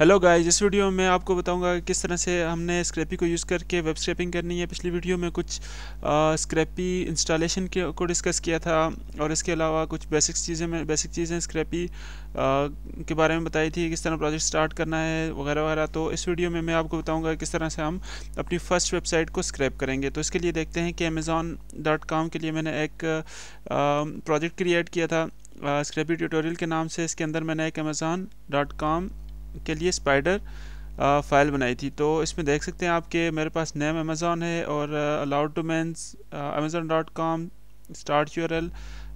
hello guys इस video में आपको बताऊंगा कि किस तरह से हमने स्क्रैपी को यूज़ करके वेब स्क्रैपिंग करनी है पिछली वीडियो में कुछ स्क्रैपी इंस्टॉलेशन के को डिस्कस किया था और इसके अलावा कुछ बेसिक चीज़ें में बेसिक चीज़ें स्क्रैपी के बारे में बताई थी किस तरह प्रोजेक्ट स्टार्ट करना है वगैरह वगैरह तो इस वीडियो में मैं आपको बताऊँगा किस तरह से हम अपनी फ़र्स्ट वेबसाइट को स्क्रैप करेंगे तो इसके लिए देखते हैं कि अमेज़ॉन के लिए मैंने एक प्रोजेक्ट क्रिएट किया था स्क्रैपी ट्यूटोरियल के नाम से इसके अंदर मैंने एक अमेज़ॉन के लिए स्पाइडर फ़ाइल बनाई थी तो इसमें देख सकते हैं आपके मेरे पास नेम अमेज़ॉन है और allowed domains Amazon dot com start U R L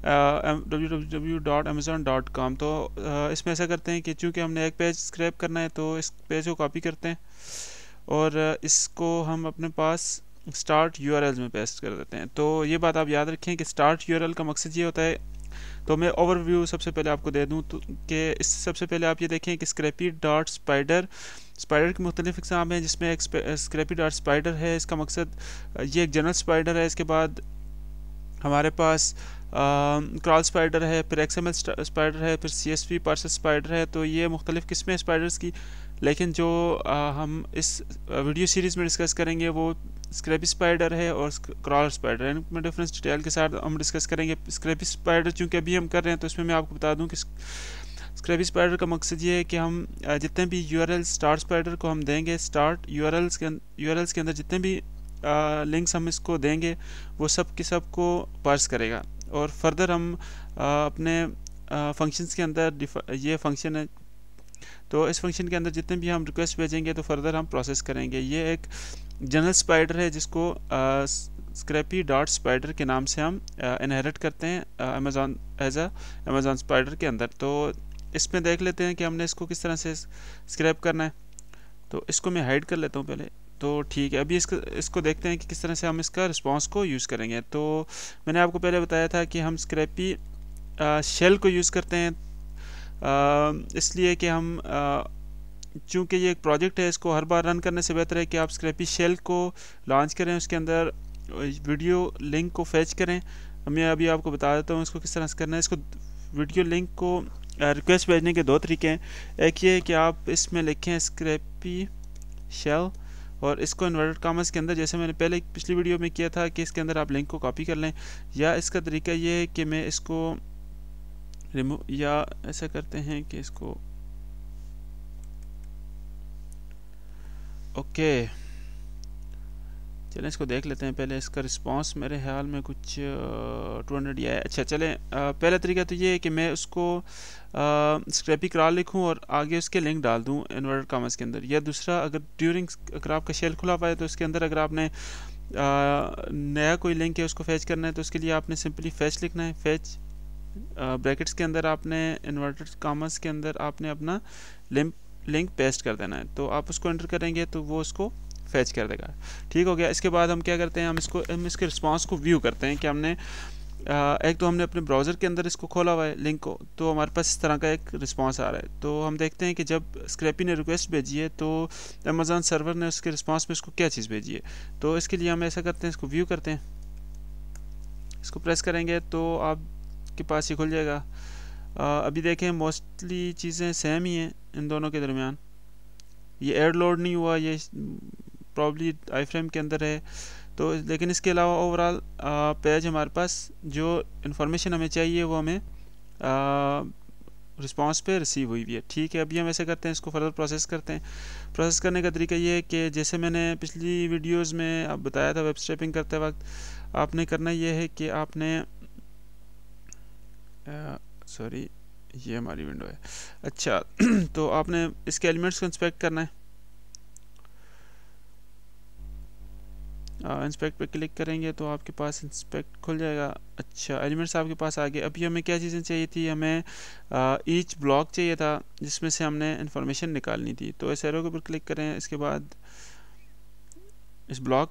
W W W dot Amazon dot com तो इसमें ऐसा करते हैं कि चूँकि हमने एक पेज स्क्रैप करना है तो इस पेज को कॉपी करते हैं और इसको हम अपने पास स्टार्ट यू में पेस्ट कर देते हैं तो ये बात आप याद रखें कि स्टार्ट यू का मकसद ये होता है तो मैं ओवरव्यू सबसे पहले आपको दे दूँ तो कि इस सबसे पहले आप ये देखें कि स्क्रैपी डॉट स्पाइडर स्पाइडर के मुख्तलिफ इकसाम हैं जिसमें एक स्क्रैपी डॉट स्पाइडर है इसका मकसद ये एक जनरल स्पाइडर है इसके बाद हमारे पास क्रॉल स्पाइडर है फिर एक्सएमएल स्पाइडर है फिर C S P parcel spider है तो ये मुख्तलिफ किस्में स्पाइडर्स की लेकिन जो आ, हम इस वीडियो सीरीज़ में डिस्कस करेंगे वो स्क्रैपी स्पाइडर है और क्रॉल स्पाइडर इनमें डिफरेंस डिटेल के साथ हम डिस्कस करेंगे स्क्रैपी स्पाइडर चूँकि अभी हम कर रहे हैं तो इसमें मैं आपको बता दूँ कि स्क्रैपी स्पाइडर का मकसद ये है कि हम जितने भी यू आर स्टार स्पाइडर को हम देंगे स्टार्ट यू आर के यू अं-, आर के अंदर जितने भी लिंक्स हम इसको देंगे वो सब के सब को पार्स करेगा और फर्दर हम आ, अपने फंक्शंस के अंदर ये फंक्शन है तो इस फंक्शन के अंदर जितने भी हम रिक्वेस्ट भेजेंगे तो फर्दर हम प्रोसेस करेंगे ये एक जनरल स्पाइडर है जिसको स्क्रैपी डॉट स्पाइडर के नाम से हम इनहेरिट करते हैं Amazon as a Amazon spider के अंदर तो इसमें देख लेते हैं कि हमने इसको किस तरह से स्क्रैप करना है तो इसको मैं हाइड कर लेता हूँ पहले तो ठीक है अभी इसको इसको देखते हैं कि किस तरह से हम इसका रिस्पांस को यूज़ करेंगे तो मैंने आपको पहले बताया था कि हम स्क्रैपी शेल को यूज़ करते हैं इसलिए कि हम चूँकि ये एक प्रोजेक्ट है इसको हर बार रन करने से बेहतर है कि आप स्क्रैपी शेल को लॉन्च करें उसके अंदर वीडियो लिंक को फैच करें मैं अभी आपको बता देता हूँ इसको किस तरह से करना है इसको वीडियो लिंक को रिक्वेस्ट भेजने के दो तरीके हैं एक ये है कि आप इसमें लिखें स्क्रैपी शेल और इसको इन्वर्टेड कामर्स के अंदर जैसे मैंने पहले पिछली वीडियो में किया था कि इसके अंदर आप लिंक को कॉपी कर लें या इसका तरीका ये है कि मैं इसको रिमूव या ऐसा करते हैं कि इसको ओके चलें इसको देख लेते हैं पहले इसका रिस्पांस मेरे ख्याल में कुछ टू हंड्रेड या अच्छा चलें पहला तरीका तो ये है कि मैं उसको स्क्रैपी करा लिखूं और आगे उसके लिंक डाल दूं इन्वर्टर कॉमर्स के अंदर या दूसरा अगर ड्यूरिंग अगर आपका शेल खुला हुआ है तो उसके अंदर अगर आपने आ, नया कोई लिंक है उसको फैच करना है तो उसके लिए आपने सिंपली फैच लिखना है फैच ब्रैकेट्स के अंदर आपने इन्वर्टर कामर्स के अंदर आपने अपना लिंक लिंक पेस्ट कर देना है तो आप उसको एंटर करेंगे तो वो उसको फैच कर देगा ठीक हो गया इसके बाद हम क्या करते हैं हम इसको हम इसके रिस्पॉन्स को व्यू करते हैं कि हमने आ, एक तो हमने अपने ब्राउज़र के अंदर इसको खोला हुआ है लिंक को तो हमारे पास इस तरह का एक रिस्पांस आ रहा है तो हम देखते हैं कि जब स्क्रैपी ने रिक्वेस्ट भेजी है तो अमेज़ान सर्वर ने उसके रिस्पांस में इसको क्या चीज़ भेजी है तो इसके लिए हम ऐसा करते हैं इसको व्यू करते हैं इसको प्रेस करेंगे तो आप के पास ही खुल जाएगा अभी देखें मोस्टली चीज़ें सेम ही हैं इन दोनों के दरमियान ये एड लोड नहीं हुआ ये प्रॉब्ली आई फ्रेम के अंदर है तो लेकिन इसके अलावा ओवरऑल पेज हमारे पास जो इन्फॉर्मेशन हमें चाहिए वो हमें रिस्पॉन्स पे रिसीव हुई हुई है ठीक है अभी हम ऐसे करते हैं इसको फर्दर प्रोसेस करते हैं प्रोसेस करने का तरीका ये है कि जैसे मैंने पिछली वीडियोस में आप बताया था वेब स्टेपिंग करते वक्त आपने करना ये है कि आपने सॉरी ये हमारी विंडो है अच्छा तो आपने इसके एलिमेंट्स को इंस्पेक्ट करना है इंस्पेक्ट पे क्लिक करेंगे तो आपके पास इंस्पेक्ट खुल जाएगा अच्छा एलिमेंट्स आपके पास आ गए अभी हमें क्या चीज़ें चाहिए थी हमें ईच ब्लॉक चाहिए था जिसमें से हमने इन्फॉर्मेशन निकालनी थी तो इस एरो के ऊपर क्लिक करें इसके बाद इस ब्लॉक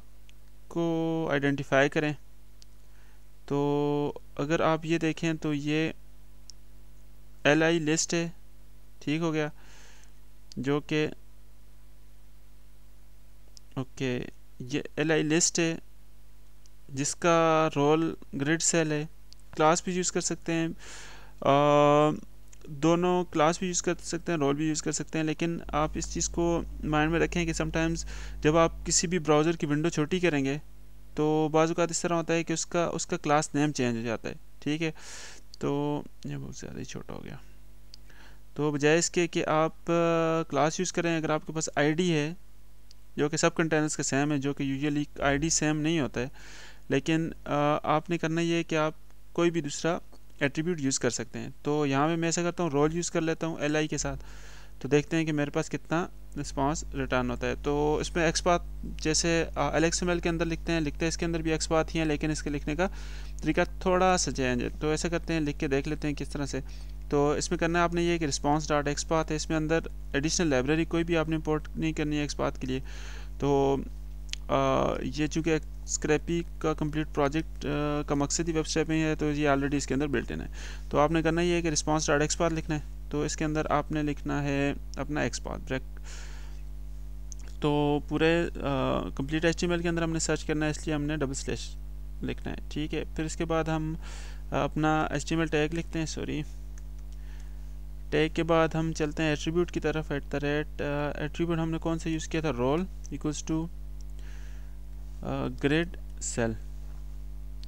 को आइडेंटिफाई करें तो अगर आप ये देखें तो ये एल आई लिस्ट है ठीक हो गया जो कि ओके ये एल आई लिस्ट है जिसका रोल ग्रिड सेल है क्लास भी यूज़ कर सकते हैं आ, दोनों क्लास भी यूज़ कर सकते हैं रोल भी यूज़ कर सकते हैं लेकिन आप इस चीज़ को माइंड में रखें कि समटाइम्स जब आप किसी भी ब्राउज़र की विंडो छोटी करेंगे तो बाज़ात इस तरह होता है कि उसका उसका क्लास नेम चेंज हो जाता है ठीक है तो ये बहुत ज़्यादा ही छोटा हो गया तो बजाय इसके कि आप क्लास यूज़ करें अगर आपके पास आईडी है जो कि सब कंटेनर्स का सेम है जो कि यूजुअली आईडी सेम नहीं होता है लेकिन आपने करना ये है कि आप कोई भी दूसरा एट्रीब्यूट यूज़ कर सकते हैं तो यहाँ पर मैं ऐसा करता हूँ रोल यूज़ कर लेता हूँ एल के साथ तो देखते हैं कि मेरे पास कितना रिस्पॉन्स रिटर्न होता है तो इसमें एक्स पाथ जैसे एल के अंदर लिखते हैं लिखते हैं इसके अंदर भी एक्स ही है लेकिन इसके लिखने का तरीका थोड़ा सा चेंज है तो ऐसा करते हैं लिख के देख लेते हैं किस तरह से तो इसमें करना है आपने ये कि रिस्पॉन्स डॉट एक्स है इसमें अंदर एडिशनल लाइब्रेरी कोई भी आपने इम्पोर्ट नहीं करनी है एक्स के लिए तो आ, ये चूँकि स्क्रैपी का कंप्लीट प्रोजेक्ट का मकसद ही वेबसाइट में है तो ये ऑलरेडी इसके अंदर बिल्टिन है तो आपने करना ये है कि रिस्पॉन्स डॉट एक्स लिखना है तो इसके अंदर आपने लिखना है अपना एक्स पाथ ब्रेक तो पूरे कंप्लीट एच के अंदर हमने सर्च करना है इसलिए हमने डबल स्लेश लिखना है ठीक है फिर इसके बाद हम अपना एच टैग लिखते हैं सॉरी टैग के बाद हम चलते हैं एट्रीब्यूट की तरफ एट द रेट एट्रीब्यूट हमने कौन सा यूज़ किया था role equals to grade cell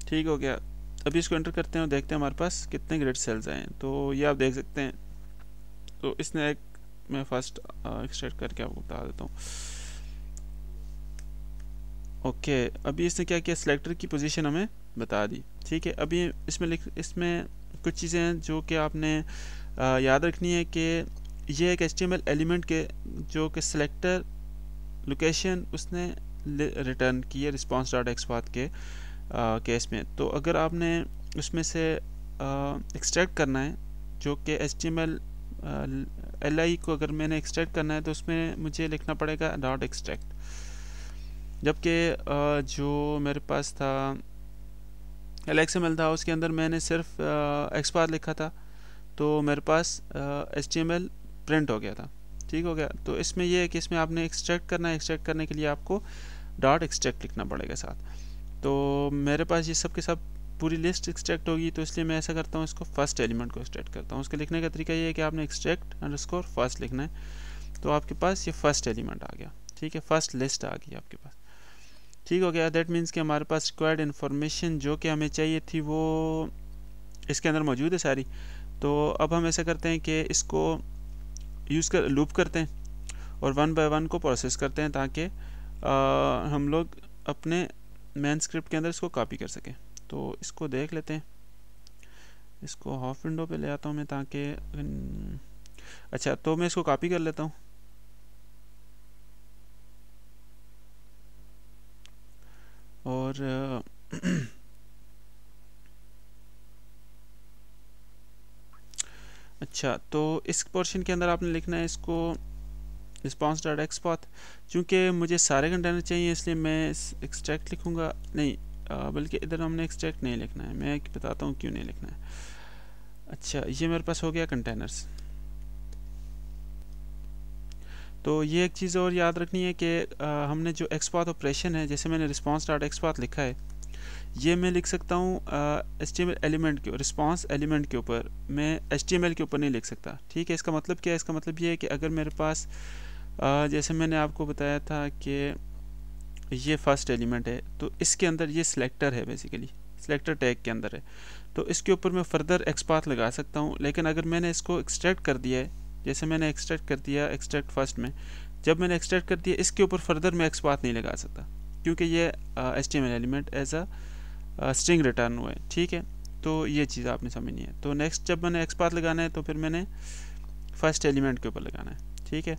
ठीक हो गया अभी इसको एंटर करते हैं और देखते हैं हमारे पास कितने ग्रेड सेल्स आए हैं तो ये आप देख सकते हैं तो इसने एक मैं फर्स्ट एक्सट्रैक्ट करके आपको बता देता हूँ ओके अभी इसने क्या किया सिलेक्टर की पोजीशन हमें बता दी ठीक है अभी इसमें लिख इसमें कुछ चीज़ें हैं जो कि आपने आ, याद रखनी है कि ये एक एच एलिमेंट के जो कि सिलेक्टर लोकेशन उसने रिटर्न की है रिस्पॉन्स डॉट एक्स बात के आ, केस में तो अगर आपने उसमें से एक्सट्रैक्ट करना है जो कि एच एल आई को अगर मैंने एक्सट्रैक्ट करना है तो उसमें मुझे लिखना पड़ेगा डॉट एक्सट्रैक्ट जबकि जो मेरे पास था एल एक्स एम एल था उसके अंदर मैंने सिर्फ एक्सपार लिखा था तो मेरे पास H T M L print हो गया था ठीक हो गया तो इसमें यह है कि इसमें आपने एक्सट्रैक्ट करना है एक्सट्रैक्ट करने के लिए आपको डॉट एक्सट्रैक्ट लिखना पड़ेगा साथ तो मेरे पास ये सब के सब पूरी लिस्ट एक्सट्रैक्ट होगी तो इसलिए मैं ऐसा करता हूँ इसको फर्स्ट एलिमेंट को एक्सट्रैक्ट करता हूँ उसके लिखने का तरीका ये है कि आपने एक्सट्रैक्ट अंडर स्कोर फर्स्ट लिखना है तो आपके पास ये फर्स्ट एलिमेंट आ गया ठीक है फर्स्ट लिस्ट आ गई आपके पास ठीक हो गया दैट मीन्स कि हमारे पास रिक्वायर्ड इन्फॉर्मेशन जो कि हमें चाहिए थी वो इसके अंदर मौजूद है सारी तो अब हम ऐसा करते हैं कि इसको यूज़ कर लूप करते हैं और वन बाय वन को प्रोसेस करते हैं ताकि हम लोग अपने मैन स्क्रिप्ट के अंदर इसको कॉपी कर सकें तो इसको देख लेते हैं इसको हाफ विंडो पे ले आता हूँ मैं ताकि अच्छा तो मैं इसको कॉपी कर लेता हूँ और अच्छा तो इस पोर्शन के अंदर आपने लिखना है इसको रिस्पॉन्स डॉट एक्स चूँकि मुझे सारे कंटेनर चाहिए इसलिए मैं एक्सट्रैक्ट लिखूँगा नहीं बल्कि इधर हमने एक्सट्रैक्ट नहीं लिखना है मैं बताता हूँ क्यों नहीं लिखना है अच्छा ये मेरे पास हो गया कंटेनर्स तो ये एक चीज़ और याद रखनी है कि हमने जो एक्सपाथ ऑपरेशन है जैसे मैंने रिस्पॉन्स डॉट एक्सपाथ लिखा है ये मैं लिख सकता हूँ एच टी एलिमेंट के रिस्पॉन्स एलिमेंट के ऊपर मैं एच टी के ऊपर नहीं लिख सकता ठीक है इसका मतलब क्या है इसका मतलब ये है कि अगर मेरे पास आ, जैसे मैंने आपको बताया था कि ये फर्स्ट एलिमेंट है तो इसके अंदर ये सिलेक्टर है बेसिकली सिलेक्टर टैग के अंदर है तो इसके ऊपर मैं फर्दर एक्सपाथ लगा सकता हूँ लेकिन अगर मैंने इसको एक्सट्रैक्ट कर दिया है जैसे मैंने एक्सट्रैक्ट कर दिया एक्सट्रैक्ट फर्स्ट में जब मैंने एक्सट्रैक्ट कर दिया इसके ऊपर फर्दर मैं एक्सपाथ नहीं लगा सकता क्योंकि ये S T element as a string return हुआ है ठीक है तो ये चीज़ आपने समझनी है तो नेक्स्ट जब मैंने एक्सपाथ लगाना है तो फिर मैंने फर्स्ट एलिमेंट के ऊपर लगाना है ठीक है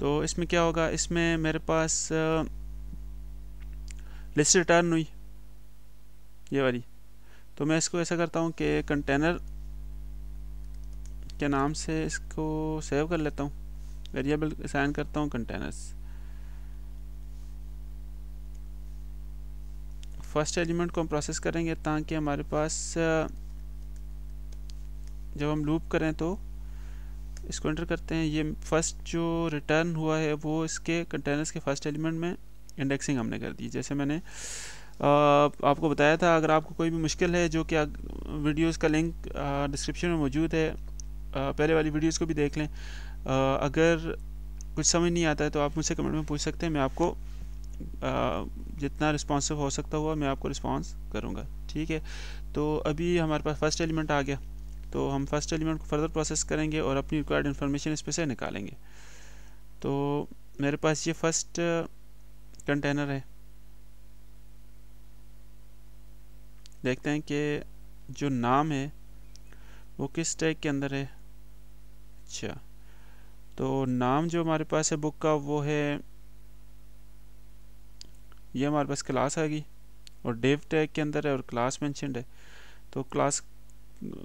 तो इसमें क्या होगा इसमें मेरे पास आ, लिस्ट रिटर्न हुई ये वाली तो मैं इसको ऐसा करता हूँ कि कंटेनर के नाम से इसको सेव कर लेता हूँ वेरिएबल असाइन करता हूँ कंटेनर्स फर्स्ट एलिमेंट को हम प्रोसेस करेंगे ताकि हमारे पास जब हम लूप करें तो इसको एंटर करते हैं ये फर्स्ट जो रिटर्न हुआ है वो इसके कंटेनर्स के फर्स्ट एलिमेंट में इंडेक्सिंग हमने कर दी जैसे मैंने आपको बताया था अगर आपको कोई भी मुश्किल है जो कि वीडियोस का लिंक डिस्क्रिप्शन में मौजूद है पहले वाली वीडियोस को भी देख लें अगर कुछ समझ नहीं आता है तो आप मुझसे कमेंट में पूछ सकते हैं मैं आपको जितना रिस्पॉन्सिव हो सकता हुआ मैं आपको रिस्पॉन्स करूँगा ठीक है तो अभी हमारे पास फर्स्ट एलिमेंट आ गया तो हम फर्स्ट एलिमेंट को फर्दर प्रोसेस करेंगे और अपनी रिक्वायर्ड इन्फॉर्मेशन इस पर से निकालेंगे तो मेरे पास ये फर्स्ट कंटेनर है देखते हैं कि जो नाम है वो किस टैग के अंदर है अच्छा तो नाम जो हमारे पास है बुक का वो है ये हमारे पास क्लास आ गई और डेव टैग के अंदर है और क्लास मैंशनड है तो क्लास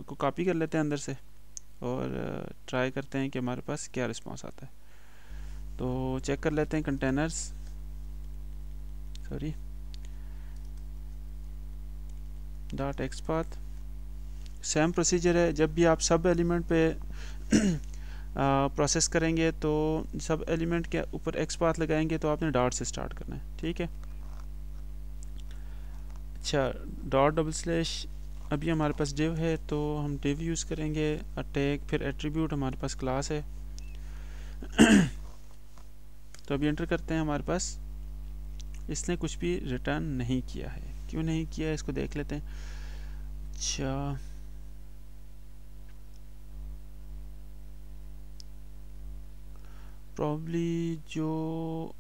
को कॉपी कर लेते हैं अंदर से और ट्राई करते हैं कि हमारे पास क्या रिस्पांस आता है तो चेक कर लेते हैं containers sorry dot xpath same procedure है जब भी आप सब एलिमेंट पे प्रोसेस करेंगे तो सब एलिमेंट के ऊपर एक्स पाथ लगाएंगे तो आपने डॉट से स्टार्ट करना है ठीक है अच्छा डॉट डबल स्लैश अभी हमारे पास डिव है तो हम डिव यूज़ करेंगे अटैक फिर एट्रीब्यूट हमारे पास क्लास है तो अभी एंटर करते हैं हमारे पास इसने कुछ भी रिटर्न नहीं किया है क्यों नहीं किया है इसको देख लेते हैं अच्छा प्रॉब्ली जो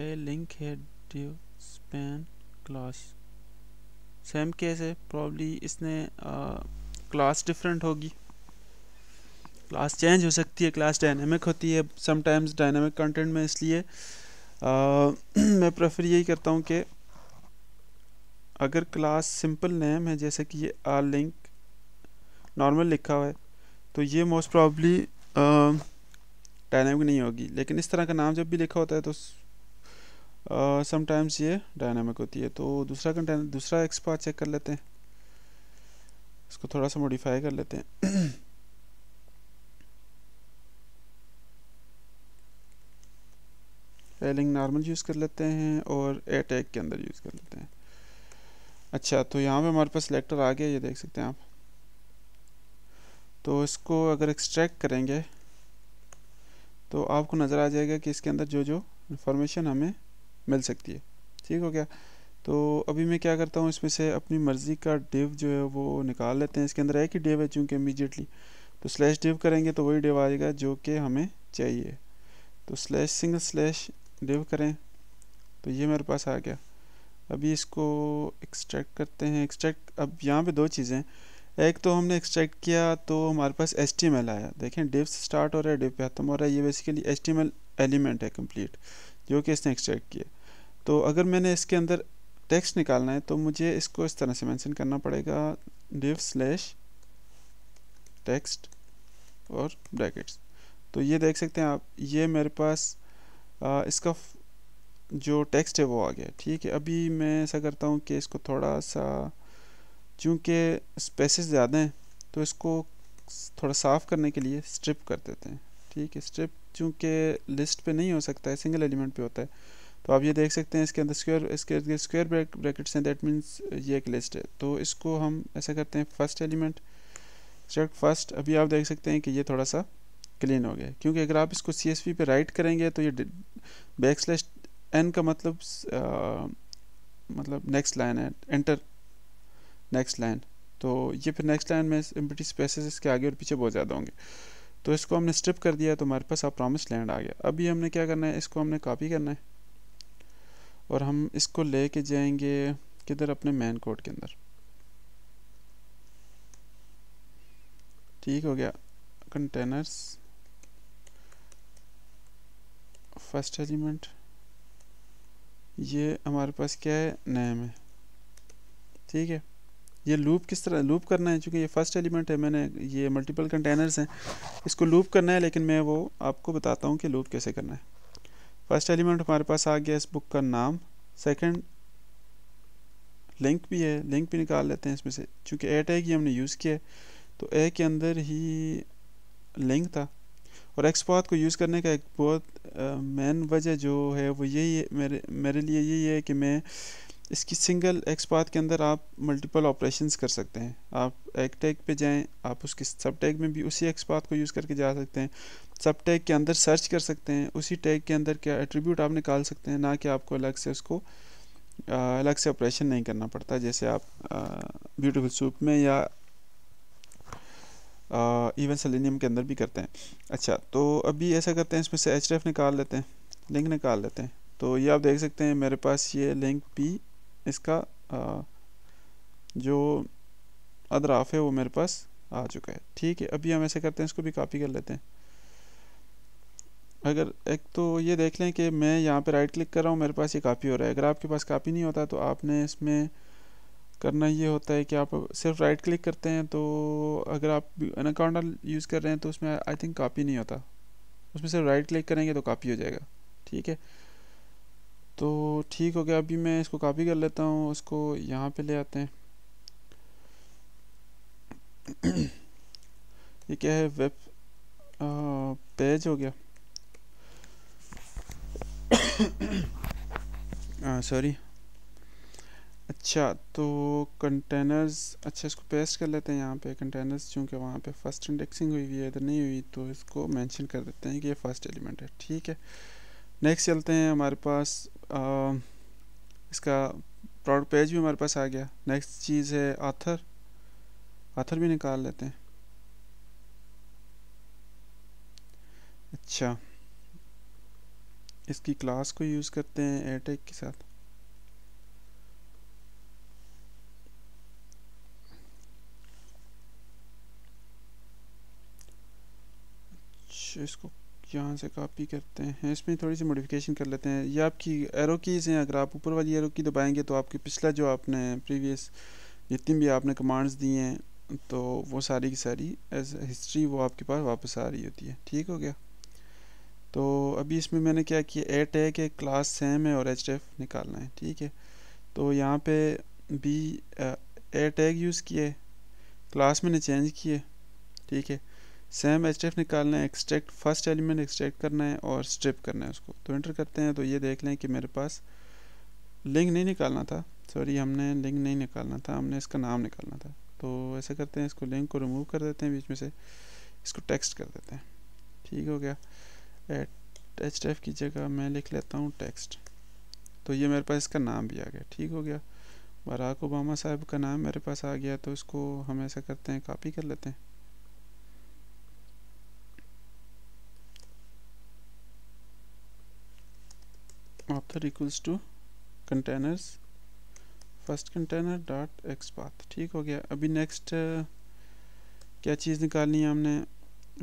ए लिंक है due span class same case है प्रॉब्ली इसने क्लास डिफरेंट होगी क्लास चेंज हो सकती है क्लास डायनेमिक होती है समटाइम्स डायनेमिक कंटेंट में इसलिए मैं प्रेफर यही करता हूँ कि अगर क्लास सिंपल नेम है जैसे कि ये आर लिंक नॉर्मल लिखा हुआ है तो ये मोस्ट प्रॉब्ली डायनामिक नहीं होगी लेकिन इस तरह का नाम जब भी लिखा होता है तो समटाइम्स ये डायनामिक होती है तो दूसरा कंटेनर दूसरा एक्सपा चेक कर लेते हैं इसको थोड़ा सा मॉडिफाई कर लेते हैं स्पेलिंग नॉर्मल यूज़ कर लेते हैं और ए टैग के अंदर यूज़ कर लेते हैं अच्छा तो यहाँ पे हमारे पास सेलेक्टर आ गया ये देख सकते हैं आप तो इसको अगर एक्सट्रैक्ट करेंगे तो आपको नज़र आ जाएगा कि इसके अंदर जो जो इन्फॉर्मेशन हमें मिल सकती है ठीक हो गया तो अभी मैं क्या करता हूँ इसमें से अपनी मर्ज़ी का डिव जो है वो निकाल लेते हैं इसके अंदर एक ही डिव है चूँकि इमीजिएटली तो स्लैश डिव करेंगे तो वही डिव आएगा जो कि हमें चाहिए तो स्लैश सिंगल स्लैश डिव करें तो ये मेरे पास आ गया अभी इसको एक्सट्रैक्ट करते हैं एक्सट्रैक्ट अब यहाँ पे दो चीज़ें एक तो हमने एक्सट्रैक्ट किया तो हमारे पास एच आया देखें डिव स्टार्ट हो रहा है डिव ख़त्म हो रहा है ये बेसिकली एच एलिमेंट है कम्प्लीट जो कि इसने एक्सट्रैक्ट किया तो अगर मैंने इसके अंदर टेक्स्ट निकालना है तो मुझे इसको इस तरह से मैंसन करना पड़ेगा डिव स्लेश टेक्स्ट और ब्रैकेट्स तो ये देख सकते हैं आप ये मेरे पास आ, इसका जो टेक्स्ट है वो आ गया ठीक है अभी मैं ऐसा करता हूँ कि इसको थोड़ा सा चूँकि स्पेसेस ज़्यादा हैं तो इसको थोड़ा साफ़ करने के लिए स्ट्रिप कर देते हैं ठीक है स्ट्रिप चूँकि लिस्ट पे नहीं हो सकता है सिंगल एलिमेंट पे होता है तो आप ये देख सकते हैं इसके अंदर स्क्वायर इसके अंदर स्क्वायर ब्रैकेट्स हैं दैट मीन्स ये एक लिस्ट है तो इसको हम ऐसा करते हैं फर्स्ट एलिमेंट स्ट्रक्ट फर्स्ट अभी आप देख सकते हैं कि ये थोड़ा सा क्लीन हो गया क्योंकि अगर आप इसको सी एस पे राइट करेंगे तो ये बैक स्लैश एन का मतलब आ, मतलब नेक्स्ट लाइन है एंटर नेक्स्ट लाइन तो ये फिर नेक्स्ट लाइन में एम्प्टी स्पेसेस इसके आगे और पीछे बहुत ज़्यादा होंगे तो इसको हमने स्ट्रिप कर दिया तो हमारे पास आप प्रॉमिस लैंड आ गया अभी हमने क्या करना है इसको हमने कॉपी करना है और हम इसको ले के जाएंगे किधर अपने मैन कोड के अंदर ठीक हो गया कंटेनर्स फर्स्ट एलिमेंट ये हमारे पास क्या है नैम है ठीक है ये लूप किस तरह लूप करना है चूँकि ये फर्स्ट एलिमेंट है मैंने ये मल्टीपल कंटेनर्स हैं इसको लूप करना है लेकिन मैं वो आपको बताता हूँ कि लूप कैसे करना है फर्स्ट एलिमेंट हमारे पास आ गया इस बुक का नाम सेकंड लिंक भी है लिंक भी निकाल लेते हैं इसमें से चूँकि ए टैग ही हमने यूज़ किया है तो ए के अंदर ही लिंक था और एक्स पाथ को यूज़ करने का एक बहुत मेन वजह जो है वो यही है मेरे मेरे लिए यही है कि मैं इसकी सिंगल एक्स पाथ के अंदर आप मल्टीपल ऑपरेशंस कर सकते हैं आप एक टैग पे जाएं आप उसके सब टैग में भी उसी एक्स पाथ को यूज़ करके जा सकते हैं सब टैग के अंदर सर्च कर सकते हैं उसी टैग के अंदर क्या एट्रीब्यूट आप निकाल सकते हैं ना कि आपको अलग से उसको अलग से ऑपरेशन नहीं करना पड़ता जैसे आप ब्यूटीफुल सूप में या इवन सेलेनियम के अंदर भी करते हैं अच्छा तो अभी ऐसा करते हैं इसमें से एच निकाल लेते हैं लिंक निकाल लेते हैं तो ये आप देख सकते हैं मेरे पास ये लिंक पी इसका आ, जो अदराफ है वो मेरे पास आ चुका है ठीक है अभी हम ऐसे करते हैं इसको भी कॉपी कर लेते हैं अगर एक तो ये देख लें कि मैं यहाँ पे राइट क्लिक कर रहा हूँ मेरे पास ये कापी हो रहा है अगर आपके पास कापी नहीं होता तो आपने इसमें करना ये होता है कि आप सिर्फ राइट क्लिक करते हैं तो अगर आप अनाकाउंडा यूज़ कर रहे हैं तो उसमें आई थिंक कापी नहीं होता उसमें सिर्फ राइट क्लिक करेंगे तो कापी हो जाएगा ठीक है तो ठीक हो गया अभी मैं इसको कापी कर लेता हूँ उसको यहाँ पे ले आते हैं ये क्या है वेब पेज हो गया सॉरी अच्छा तो कंटेनर्स अच्छा इसको पेस्ट कर लेते हैं यहाँ पे कंटेनर्स चूँकि वहाँ पे फर्स्ट इंडेक्सिंग हुई हुई है इधर नहीं हुई तो इसको मेंशन कर देते हैं कि ये फर्स्ट एलिमेंट है ठीक है नेक्स्ट चलते हैं हमारे पास आ, इसका प्रोडक्ट पेज भी हमारे पास आ गया नेक्स्ट चीज़ है आथर आथर भी निकाल लेते हैं अच्छा इसकी क्लास को यूज़ करते हैं एयरटेक e के साथ इसको यहाँ से कॉपी करते हैं इसमें थोड़ी सी मॉडिफिकेशन कर लेते हैं ये आपकी एरो कीज़ हैं अगर आप ऊपर वाली एरो की दबाएंगे तो आपकी पिछला जो आपने प्रीवियस जितनी भी आपने कमांड्स दी हैं तो वो सारी की सारी एज हिस्ट्री वो आपके पास वापस आ रही होती है ठीक हो गया तो अभी इसमें मैंने क्या किया ए टैग है क्लास सेम है और एच एफ निकालना है ठीक है तो यहाँ पे भी ए टैग यूज़ किए क्लास मैंने चेंज किए ठीक है सेम एच निकालना है एक्सट्रैक्ट फर्स्ट एलिमेंट एक्सट्रैक्ट करना है और स्ट्रिप करना है उसको तो इंटर करते हैं तो ये देख लें कि मेरे पास लिंक नहीं निकालना था सॉरी हमने लिंक नहीं निकालना था हमने इसका नाम निकालना था तो ऐसा करते हैं इसको लिंक को रिमूव कर देते हैं बीच में से इसको टेक्स्ट कर देते हैं ठीक हो गया एट एच की जगह मैं लिख लेता हूँ टेक्स्ट तो ये मेरे पास इसका नाम भी आ गया ठीक हो गया बराक ओबामा साहब का नाम मेरे पास आ गया तो इसको हम ऐसा करते हैं कॉपी कर लेते हैं author equals to containers first container dot path ठीक हो गया अभी नेक्स्ट uh, क्या चीज़ निकालनी है हमने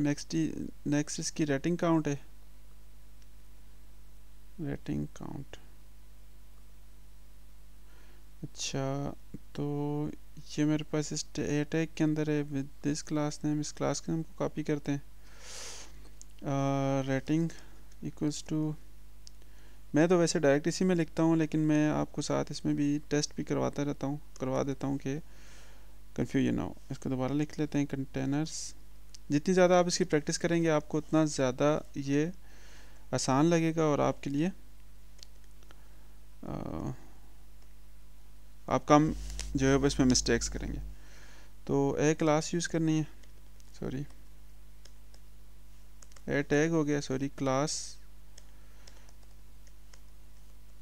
नेक्स्ट नेक्स्ट इसकी रेटिंग काउंट है रेटिंग काउंट अच्छा तो ये मेरे पास इस टैग के अंदर है विद दिस क्लास नेम इस क्लास के हम को कॉपी करते हैं रेटिंग इक्वल्स टू मैं तो वैसे डायरेक्ट इसी में लिखता हूँ लेकिन मैं आपको साथ इसमें भी टेस्ट भी करवाता रहता हूँ करवा देता हूँ कि कन्फ्यूजन ना हो इसको दोबारा लिख लेते हैं कंटेनर्स जितनी ज़्यादा आप इसकी प्रैक्टिस करेंगे आपको उतना ज़्यादा ये आसान लगेगा और आपके लिए आ, आप कम जो है वो इसमें मिस्टेक्स करेंगे तो ए क्लास यूज़ करनी है सॉरी ए टैग हो गया सॉरी क्लास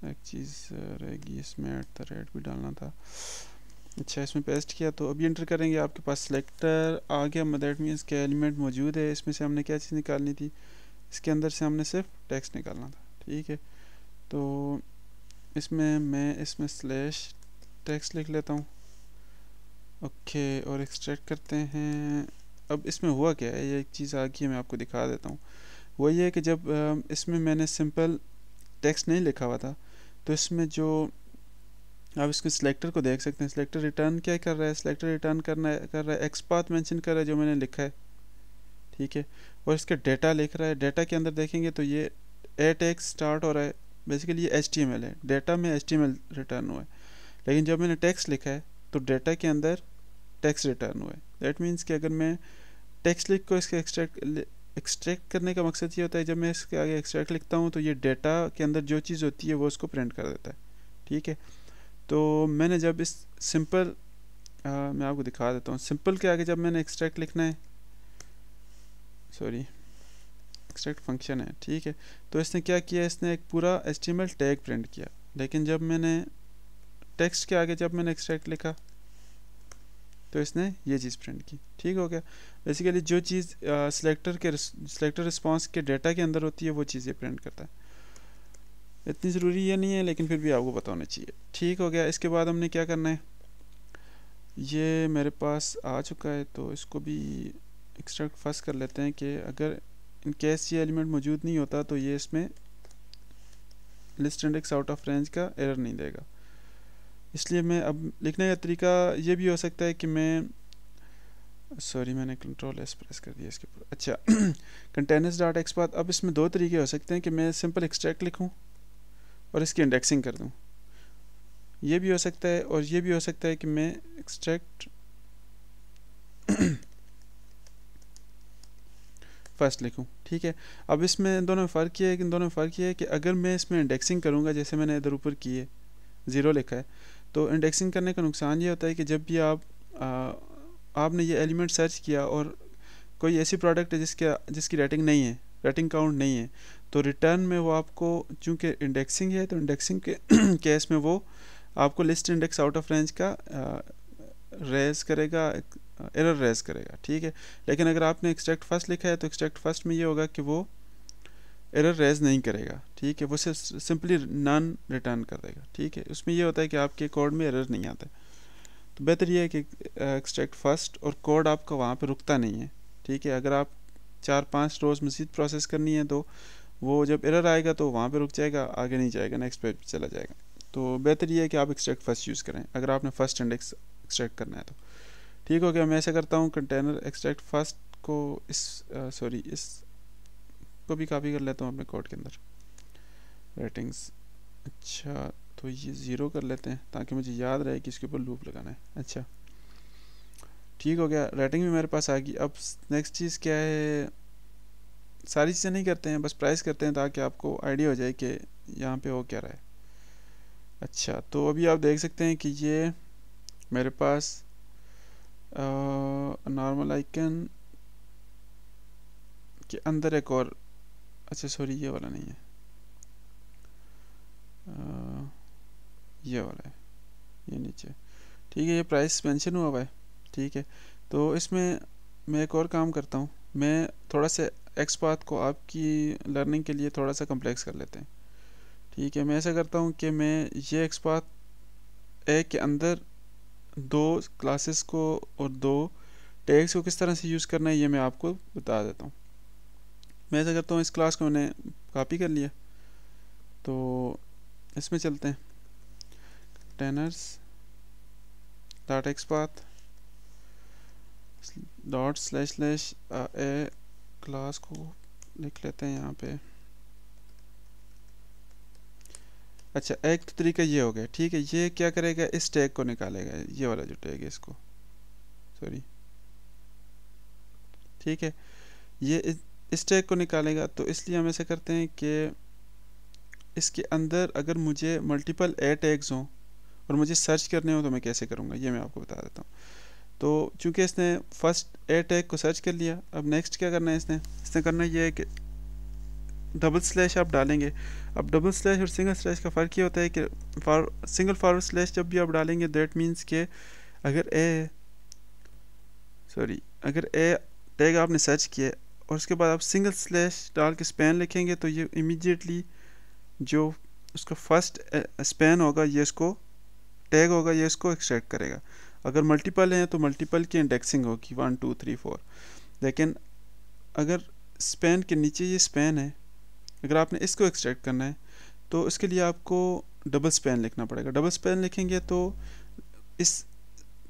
एक चीज़ रहेगी इसमें एट द रेट भी डालना था अच्छा इसमें पेस्ट किया तो अभी एंटर करेंगे आपके पास सिलेक्टर आ गया दैट मीन के एलिमेंट मौजूद है इसमें से हमने क्या चीज़ निकालनी थी इसके अंदर से हमने सिर्फ टैक्स निकालना था ठीक है तो इसमें मैं इसमें स्लैश टैक्स लिख लेता हूँ ओके और एक्सट्रैक्ट करते हैं अब इसमें हुआ क्या है ये एक चीज़ आ गई है मैं आपको दिखा देता हूँ वो ये है कि जब इसमें मैंने सिंपल टैक्स नहीं लिखा हुआ था तो इसमें जो आप इसको सिलेक्टर को देख सकते हैं सिलेक्टर रिटर्न क्या कर रहा है सिलेक्टर रिटर्न करना कर रहा है एक्सपाथ मेंशन कर रहा है जो मैंने लिखा है ठीक है और इसका डेटा लिख रहा है डेटा के अंदर देखेंगे तो ये एट एक्स स्टार्ट हो रहा है बेसिकली ये एच है डेटा में एच रिटर्न हुआ है लेकिन जब मैंने टैक्स लिखा है तो डेटा के अंदर टैक्स रिटर्न हुआ है दैट मीन्स कि अगर मैं टैक्स लिख को इसके एक्सट्रैक्ट एक्सट्रैक्ट करने का मकसद ये होता है जब मैं इसके आगे एक्सट्रैक्ट लिखता हूँ तो ये डेटा के अंदर जो चीज़ होती है वो उसको प्रिंट कर देता है ठीक है तो मैंने जब इस सिंपल मैं आपको दिखा देता हूँ सिंपल के आगे जब मैंने एक्सट्रैक्ट लिखना है सॉरी एक्सट्रैक्ट फंक्शन है ठीक है तो इसने क्या किया इसने एक पूरा एस्टिमेट टैग प्रिंट किया लेकिन जब मैंने टेक्स्ट के आगे जब मैंने एक्सट्रैक्ट लिखा तो इसने ये चीज़ प्रिंट की ठीक हो गया बेसिकली जो चीज़ सिलेक्टर के सिलेक्टर रिस्पॉन्स के डेटा के अंदर होती है वो चीज़ ये प्रिंट करता है इतनी ज़रूरी ये नहीं है लेकिन फिर भी आपको पता होना चाहिए ठीक हो गया इसके बाद हमने क्या करना है ये मेरे पास आ चुका है तो इसको भी एक्सट्रैक्ट फर्स्ट कर लेते हैं कि अगर इन केस ये एलिमेंट मौजूद नहीं होता तो ये इसमें list index out of range का एरर नहीं देगा इसलिए मैं अब लिखने का तरीका ये भी हो सकता है कि मैं सॉरी मैंने कंट्रोल एस प्रेस कर दिया इसके ऊपर अच्छा कंटेनर्स डॉट एक्सपाथ अब इसमें दो तरीके हो सकते हैं कि मैं सिंपल एक्सट्रैक्ट लिखूं और इसकी इंडेक्सिंग कर दूं ये भी हो सकता है और ये भी हो सकता है कि मैं एक्सट्रैक्ट फर्स्ट लिखूं ठीक है अब इसमें दोनों में फ़र्क ये है कि इन दोनों में फ़र्क ये है कि अगर मैं इसमें इंडेक्सिंग करूँगा जैसे मैंने इधर ऊपर की है ज़ीरो लिखा है तो इंडेक्सिंग करने का नुकसान ये होता है कि जब भी आप आ, आपने ये एलिमेंट सर्च किया और कोई ऐसी प्रोडक्ट है जिसके जिसकी रेटिंग नहीं है रेटिंग काउंट नहीं है तो रिटर्न में वो आपको चूँकि इंडेक्सिंग है तो इंडेक्सिंग के केस में वो आपको list index out of range का रेज करेगा एरर रेज करेगा ठीक है लेकिन अगर आपने एक्सट्रैक्ट फर्स्ट लिखा है तो एक्सट्रैक्ट फर्स्ट में ये होगा कि वो एरर रेज नहीं करेगा ठीक है वो सिर्फ सिंपली नन रिटर्न कर देगा ठीक है उसमें ये होता है कि आपके कोड में एरर नहीं आता तो बेहतर ये है कि एक्सट्रैक्ट uh, फर्स्ट और कोड आपका वहाँ पर रुकता नहीं है ठीक है अगर आप चार पाँच रोज़ मजीद प्रोसेस करनी है तो वो जब एरर आएगा तो वहाँ पर रुक जाएगा आगे नहीं जाएगा नेक्स्ट पेज पर चला जाएगा तो बेहतर ये है कि आप एक्सट्रैक्ट फर्स्ट यूज़ करें अगर आपने फर्स्ट इंडेक्स एक्सट्रैक्ट करना है तो ठीक हो गया मैं ऐसा करता हूँ कंटेनर एक्सट्रैक्ट फर्स्ट को इस सॉरी uh, इस इसको भी काफ़ी कर लेता हूँ अपने कोड के अंदर रेटिंग्स अच्छा तो ये ज़ीरो कर लेते हैं ताकि मुझे याद रहे कि इसके ऊपर लूप लगाना है अच्छा ठीक हो गया रेटिंग भी मेरे पास आ गई अब नेक्स्ट चीज़ क्या है सारी चीज़ें नहीं करते हैं बस प्राइस करते हैं ताकि आपको आइडिया हो जाए कि यहाँ पे हो क्या रहा है अच्छा तो अभी आप देख सकते हैं कि ये मेरे पास नॉर्मल आइकन के अंदर एक और अच्छा सॉरी ये वाला नहीं है आ, ये वाला है ये नीचे ठीक है ये प्राइस मेंशन हुआ हुआ है ठीक है तो इसमें मैं एक और काम करता हूँ मैं थोड़ा सा एक्सपात को आपकी लर्निंग के लिए थोड़ा सा कम्प्लेक्स कर लेते हैं ठीक है मैं ऐसा करता हूँ कि मैं ये एक्सपात ए के अंदर दो क्लासेस को और दो टैग्स को किस तरह से यूज़ करना है ये मैं आपको बता देता हूँ मैं ऐसा करता हूँ इस क्लास को मैंने कॉपी कर लिया तो इसमें चलते हैं containers dot X path dot slash slash A class को लिख लेते हैं यहाँ पे अच्छा एक तो तरीका ये हो गया ठीक है ये क्या करेगा इस टैग को निकालेगा ये वाला जो टैग है इसको सॉरी ठीक है ये इस इस टैग को निकालेगा तो इसलिए हम ऐसे करते हैं कि इसके अंदर अगर मुझे मल्टीपल ए टैग्स हों और मुझे सर्च करने हो तो मैं कैसे करूँगा ये मैं आपको बता देता हूँ तो चूँकि इसने फर्स्ट ए टैग को सर्च कर लिया अब नेक्स्ट क्या करना है इसने इसने करना यह है कि डबल स्लैश आप डालेंगे अब डबल स्लैश और सिंगल स्लैश का फ़र्क ये होता है कि फार सिंगल फारवर्ड स्लैश जब भी आप डालेंगे दैट मीन्स के अगर ए सॉरी अगर ए टैग आपने सर्च किया और उसके बाद आप सिंगल स्लैश डाल के स्पैन लिखेंगे तो ये इमीडिएटली जो उसका फर्स्ट स्पैन होगा ये इसको टैग होगा ये इसको एक्सट्रैक्ट करेगा अगर मल्टीपल हैं तो मल्टीपल की इंडेक्सिंग होगी वन टू थ्री फोर लेकिन अगर स्पैन के नीचे ये स्पैन है अगर आपने इसको एक्सट्रैक्ट करना है तो इसके लिए आपको डबल स्पैन लिखना पड़ेगा डबल स्पैन लिखेंगे तो इस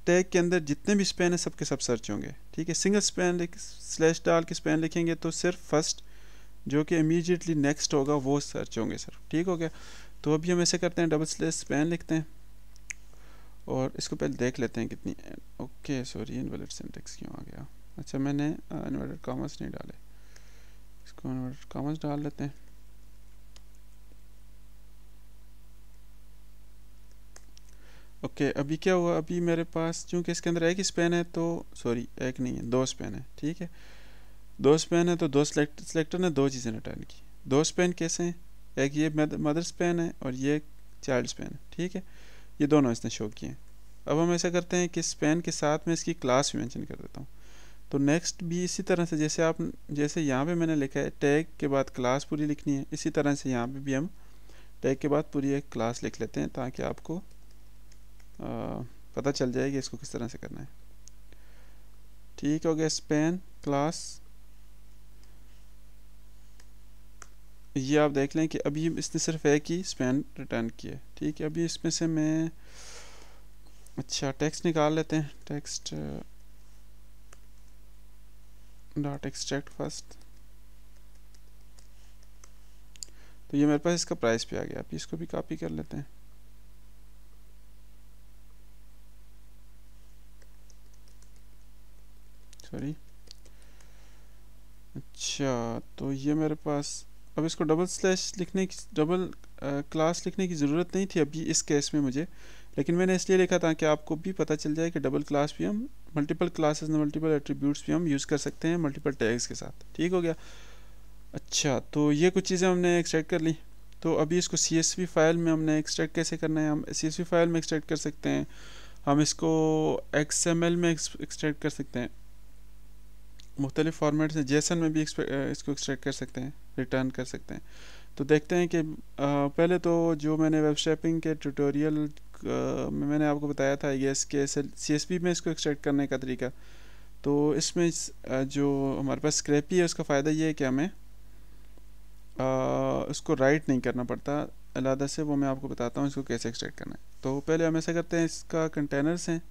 टैग के अंदर जितने भी स्पैन है सबके सब सर्च होंगे ठीक है सिंगल स्पैन स्लैश डाल के स्पैन लिखेंगे तो सिर्फ फर्स्ट जो कि इमीजिएटली नेक्स्ट होगा वो सर्च होंगे सर ठीक हो गया तो अभी हम ऐसे करते हैं डबल स्लैश स्पैन लिखते हैं और इसको पहले देख लेते हैं कितनी ओके सॉरी इन्वेलिड सिंटेक्स क्यों आ गया अच्छा मैंने इन्वर्टेड uh, कॉमर्स नहीं डाले इसको इन्वर्टेड कॉमर्स डाल लेते हैं ओके okay, अभी क्या हुआ अभी मेरे पास चूँकि इसके अंदर एक स्पेन है तो सॉरी एक नहीं है दो स्पेन है ठीक है दो स्पेन है तो दो सिलेक्ट सिलेक्टर ने दो चीज़ें रिटर्न की दो स्पेन कैसे हैं एक ये मदर स्पेन है और ये चाइल्ड स्पेन है ठीक है ये दोनों इसने शो किए हैं अब हम ऐसा करते हैं कि स्पेन के साथ में इसकी क्लास भी मैंशन कर देता हूँ तो नेक्स्ट भी इसी तरह से जैसे आप जैसे यहाँ पर मैंने लिखा है टैग के बाद क्लास पूरी लिखनी है इसी तरह से यहाँ पर भी हम टैग के बाद पूरी एक क्लास लिख लेते हैं ताकि आपको पता चल जाएगी इसको किस तरह से करना है ठीक हो गया स्पेन क्लास ये आप देख लें कि अभी इसने सिर्फ एक ही स्पेन रिटर्न किया है ठीक है अभी इसमें से मैं अच्छा टेक्स्ट निकाल लेते हैं टेक्स्ट डॉट एक्सट्रैक्ट फर्स्ट तो ये मेरे पास इसका प्राइस भी आ गया अभी इसको भी कॉपी कर लेते हैं सॉरी अच्छा तो ये मेरे पास अब इसको डबल स्लैश लिखने की डबल क्लास लिखने की ज़रूरत नहीं थी अभी इस केस में मुझे लेकिन मैंने इसलिए लिखा था कि आपको भी पता चल जाए कि डबल क्लास भी हम मल्टीपल क्लासेस मल्टीपल एट्रीब्यूट्स भी हम यूज़ कर सकते हैं मल्टीपल टैग्स के साथ ठीक हो गया अच्छा तो ये कुछ चीज़ें हमने एक्सट्रैक्ट कर ली तो अभी इसको सी फाइल में हमने एक्सट्रैक्ट कैसे करना है हम सी फाइल में एक्सट्रैक्ट कर सकते हैं हम इसको एक्स में एक्सट्रैक्ट कर सकते हैं मुख्तलि फॉर्मेट्स हैं जैसन में भी इसको एक्सट्रैक्ट कर सकते हैं रिटर्न कर सकते हैं तो देखते हैं कि पहले तो जो मैंने वेब स्टेपिंग के ट्यूटोरियल में मैंने आपको बताया था येस के सी एस पी में इसको एक्सट्रैक्ट करने का तरीका तो इसमें जो हमारे पास स्क्रैपी है उसका फ़ायदा ये है कि हमें उसको राइट नहीं करना पड़ता अलहदा से वो मैं आपको बताता हूँ इसको कैसे एक्सट्रैक्ट करना है तो पहले हम ऐसा करते हैं इसका कंटेनर्स हैं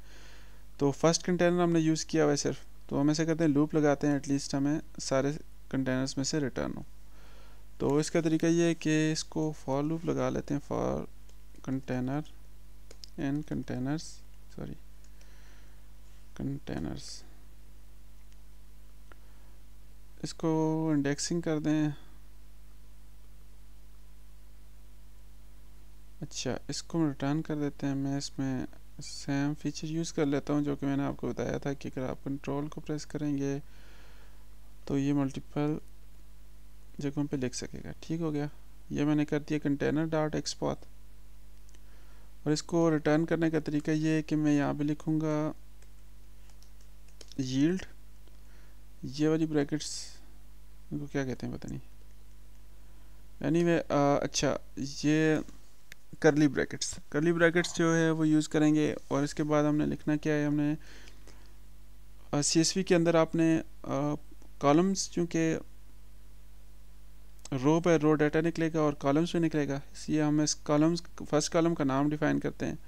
तो फर्स्ट कंटेनर हमने यूज़ किया हुआ है सिर्फ तो हम ऐसे करते हैं लूप लगाते हैं एटलीस्ट हमें सारे कंटेनर्स में से रिटर्न हो तो इसका तरीका ये है कि इसको फॉर लूप लगा लेते हैं for container in containers sorry containers इसको इंडेक्सिंग कर दें अच्छा इसको रिटर्न कर देते हैं मैं इसमें सेम फीचर यूज़ कर लेता हूँ जो कि मैंने आपको बताया था कि अगर आप कंट्रोल को प्रेस करेंगे तो ये मल्टीपल जगहों पे लिख सकेगा ठीक हो गया ये मैंने कर दिया कंटेनर डॉट एक्सपॉथ और इसको रिटर्न करने का तरीका ये है कि मैं यहाँ पे लिखूँगा यील्ड ये वाली ब्रैकेट्स इनको क्या कहते हैं पता नहीं एनी anyway, अच्छा ये करली ब्रैकेट्स करली ब्रैकेट्स जो है वो यूज़ करेंगे और इसके बाद हमने लिखना क्या है हमने सी एस वी के अंदर आपने कॉलम्स चूँकि रो पर रो डाटा निकलेगा और कॉलम्स भी निकलेगा इसलिए हम इस कॉलम्स फर्स्ट कॉलम का नाम डिफाइन करते हैं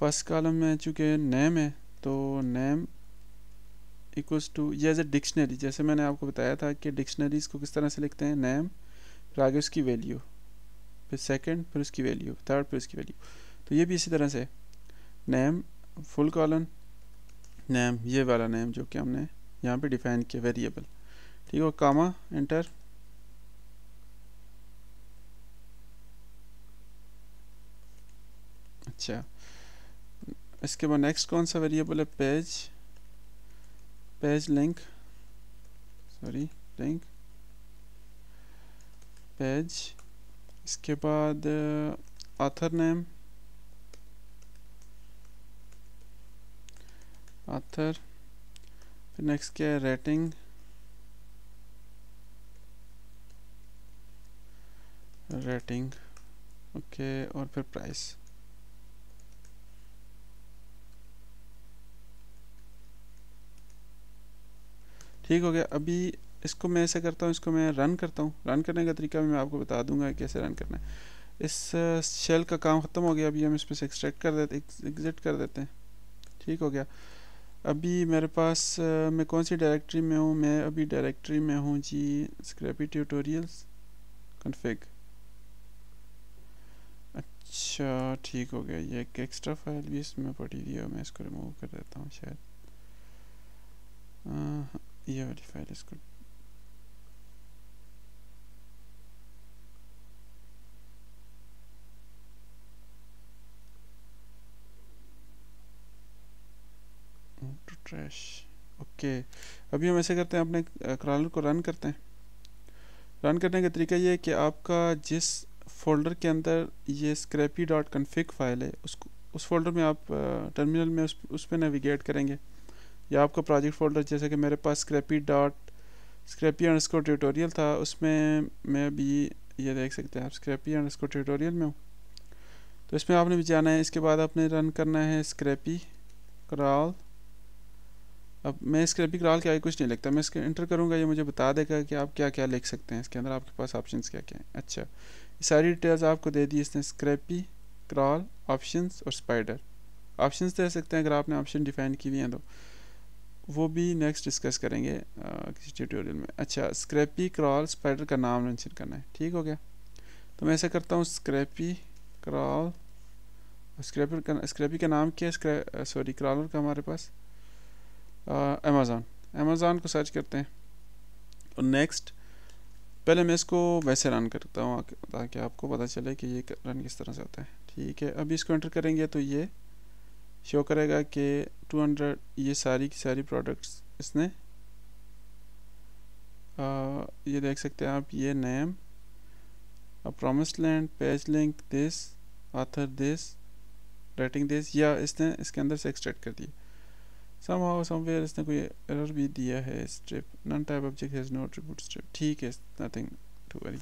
फर्स्ट कॉलम में चूँकि नेम है तो नेम इक्वल्स टू ये एज ए डिक्शनरी जैसे मैंने आपको बताया था कि डिक्शनरीज़ को किस तरह से लिखते हैं नेम फिर आगे उसकी वैल्यू फिर सेकेंड फिर उसकी वैल्यू थर्ड फिर उसकी वैल्यू तो ये भी इसी तरह से नेम फुल कॉलन नेम ये वाला नेम जो कि हमने यहाँ पे डिफाइन किया वेरिएबल ठीक है कामा एंटर अच्छा इसके बाद नेक्स्ट कौन सा वेरिएबल है page page link sorry link page इसके बाद आथर नेम आथर फिर नेक्स्ट क्या है रेटिंग रेटिंग ओके और फिर प्राइस ठीक हो गया अभी इसको मैं ऐसा करता हूँ इसको मैं रन करता हूँ रन करने का तरीका भी मैं आपको बता दूंगा कैसे रन करना है इस शेल uh, का काम ख़त्म हो गया अभी हम इसमें से एक्सट्रैक्ट कर देते एग्जिट कर देते हैं ठीक हो गया अभी मेरे पास uh, मैं कौन सी डायरेक्टरी में हूँ मैं अभी डायरेक्टरी में हूँ जी स्क्रैपी ट्यूटोरियल्स कन्फिग अच्छा ठीक हो गया ये एक एक्स्ट्रा फाइल भी इसमें पड़ी हुई है मैं इसको रिमूव कर देता हूँ शायद आ, uh, ये वाली फाइल इसको ट्रैश ओके अभी हम ऐसे करते हैं अपने क्रॉलर को रन करते हैं रन करने का तरीका ये है कि आपका जिस फोल्डर के अंदर ये स्क्रैपी डॉट कन्फिक फाइल है उसको उस फोल्डर में आप टर्मिनल में उस पर नेविगेट करेंगे या आपका प्रोजेक्ट फोल्डर जैसे कि मेरे पास Scrapy dot Scrapy under tutorial था उसमें मैं अभी ये देख सकते हैं आप स्क्रैपी अंडर ट्यूटोरियल में हूँ तो इसमें आपने भी जाना है इसके बाद आपने रन करना है स्क्रैपी कराल अब मैं इसके अभी फिलहाल के आगे कुछ नहीं लिखता मैं इसके इंटर करूँगा ये मुझे बता देगा कि आप क्या क्या लिख सकते हैं इसके अंदर आपके पास ऑप्शन क्या क्या हैं अच्छा सारी डिटेल्स आपको दे दी इसने स्क्रैपी क्रॉल ऑप्शन और स्पाइडर ऑप्शन दे सकते हैं अगर आपने ऑप्शन डिफाइन की हुई हैं तो वो भी नेक्स्ट डिस्कस करेंगे किसी ट्यूटोरियल में अच्छा स्क्रैपी क्रॉल स्पाइडर का नाम मैंशन करना है ठीक हो गया तो मैं ऐसा करता हूँ स्क्रैपी क्रॉल स्क्रैपर का स्क्रैपी का नाम क्या है सॉरी क्रॉलर का हमारे पास अमेज़ान अमेज़ान को सर्च करते हैं और नेक्स्ट पहले मैं इसको वैसे रन करता हूँ ताकि आपको पता चले कि ये रन किस तरह से होता है ठीक है अभी इसको एंटर करेंगे तो ये शो करेगा कि 200 ये सारी की सारी प्रोडक्ट्स इसने आ, ये देख सकते हैं आप ये name promise land page link this author this rating this या इसने इसके अंदर से एक्सट्रैक्ट कर दिए somehow somewhere इसने कोई एरर भी दिया है strip none type object has no attribute strip ठीक है nothing to worry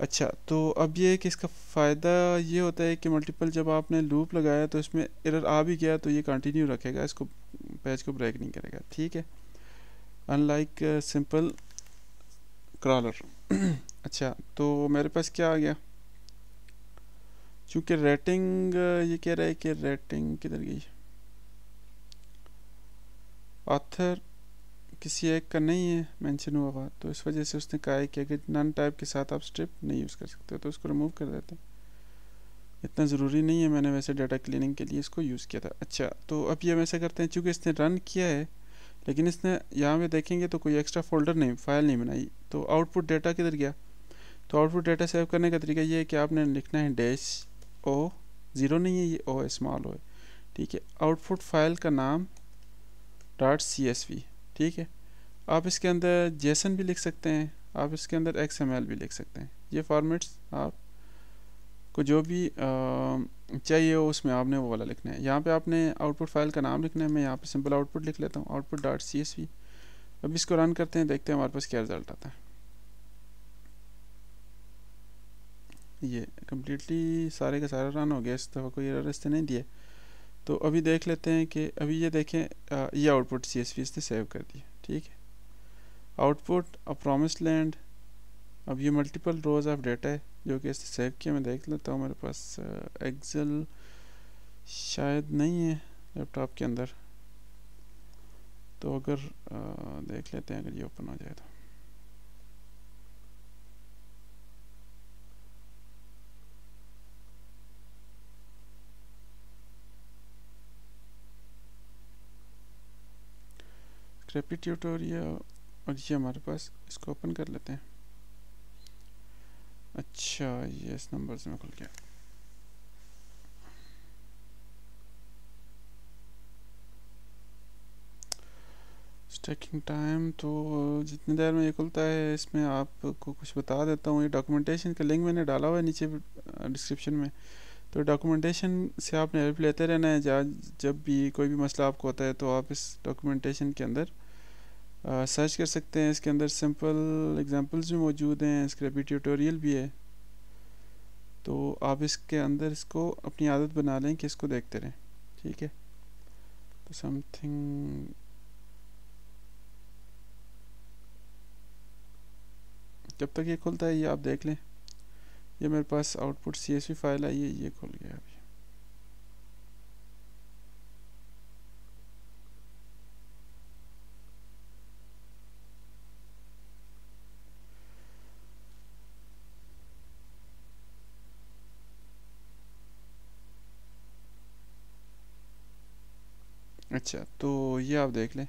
अच्छा तो अब ये कि इसका फ़ायदा ये होता है कि मल्टीपल जब आपने लूप लगाया तो इसमें एरर आ भी गया तो ये कंटिन्यू रखेगा इसको पैच को ब्रेक नहीं करेगा ठीक है अनलाइक सिंपल क्रॉलर अच्छा तो मेरे पास क्या आ गया चूँकि रेटिंग uh, ये कह रहा है कि रेटिंग किधर गई ऑथर किसी एक का नहीं है मेंशन हुआ हुआ तो इस वजह से उसने कहा है कि अगर नन टाइप के साथ आप स्ट्रिप नहीं यूज़ कर सकते तो उसको रिमूव कर देते हैं इतना ज़रूरी नहीं है मैंने वैसे डाटा क्लीनिंग के लिए इसको यूज़ किया था अच्छा तो अब ये हम ऐसा करते हैं चूँकि इसने रन किया है लेकिन इसने यहाँ पे देखेंगे तो कोई एक्स्ट्रा फोल्डर नहीं फाइल नहीं बनाई तो आउटपुट डेटा किधर गया तो आउटपुट डेटा सेव करने का तरीका ये है कि आपने लिखना है डैश ओ ज़ीरो नहीं है ये ओ स्मॉल ओ ठीक है आउटपुट फाइल का नाम डॉट सी ठीक है आप इसके अंदर जेसन भी लिख सकते हैं आप इसके अंदर एक्स भी लिख सकते हैं ये फॉर्मेट्स आप को जो भी आ, चाहिए हो उसमें आपने वो वाला लिखना है यहाँ पे आपने आउटपुट फाइल का नाम लिखना है मैं यहाँ पे सिंपल आउटपुट लिख लेता हूँ output dot C S V अब इसको रन करते हैं देखते हैं हमारे पास क्या रिजल्ट आता है ये कम्प्लीटली सारे का सारा रन हो गया इस दफ़ा कोई एरर इसने नहीं दिया तो अभी देख लेते हैं कि अभी ये देखें ये आउटपुट सी एस इसने सेव कर दिया ठीक है आउटपुट अ प्रोमिस लैंड अब ये मल्टीपल रोज ऑफ डेटा है जो कि इसने सेव किया मैं देख लेता हूँ मेरे पास एक्सेल शायद नहीं है लैपटॉप के अंदर तो अगर आ, देख लेते हैं अगर ये ओपन हो जाए तो क्रेपी ट्यूटोरियल और ये हमारे पास इसको ओपन कर लेते हैं अच्छा ये इस नंबर से मैं खुल गया टेकिंग टाइम तो जितने देर में ये खुलता है इसमें आपको कुछ बता देता हूँ ये डॉक्यूमेंटेशन का लिंक मैंने डाला हुआ है नीचे डिस्क्रिप्शन uh, में तो डॉक्यूमेंटेशन से आपने हेल्प लेते रहना है जहाँ जब भी कोई भी मसला आपको होता है तो आप इस डॉक्यूमेंटेशन के अंदर सर्च कर सकते हैं इसके अंदर सिंपल एग्जांपल्स भी मौजूद हैं इसके भी ट्यूटोरियल भी है तो आप इसके अंदर इसको अपनी आदत बना लें कि इसको देखते रहें ठीक है तो समथिंग जब तक ये खुलता है ये आप देख लें ये मेरे पास आउटपुट सी फाइल आई है ये खुल गया अभी अच्छा तो ये आप देख लें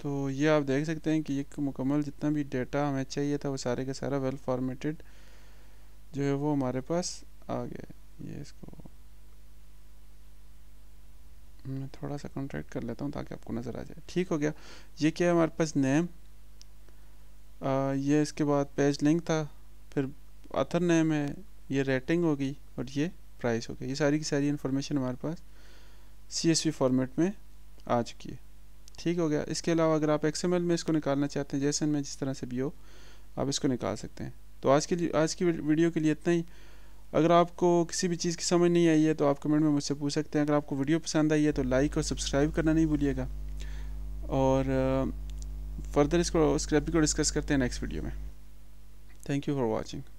तो ये आप देख सकते हैं कि एक मुकम्मल जितना भी डेटा हमें चाहिए था वो सारे का सारा वेल फॉर्मेटेड जो है वो हमारे पास आ गया ये इसको मैं थोड़ा सा कॉन्ट्रैक्ट कर लेता हूँ ताकि आपको नज़र आ जाए ठीक हो गया ये क्या है हमारे पास नेम आ, ये इसके बाद पेज लिंक था फिर अथर नेम है ये रेटिंग होगी और ये प्राइस हो गया ये सारी की सारी इन्फॉर्मेशन हमारे पास सी एस फॉर्मेट में आ चुकी है ठीक हो गया इसके अलावा अगर आप एक्सएमएल में इसको निकालना चाहते हैं जैसे में जिस तरह से भी हो आप इसको निकाल सकते हैं तो आज के लिए आज की वीडियो के लिए इतना ही अगर आपको किसी भी चीज़ की समझ नहीं आई है तो आप कमेंट में मुझसे पूछ सकते हैं अगर आपको वीडियो पसंद आई है तो लाइक और सब्सक्राइब करना नहीं भूलिएगा और फर्दर इसको स्क्रैप को डिस्कस करते हैं नेक्स्ट वीडियो में थैंक यू फॉर वॉचिंग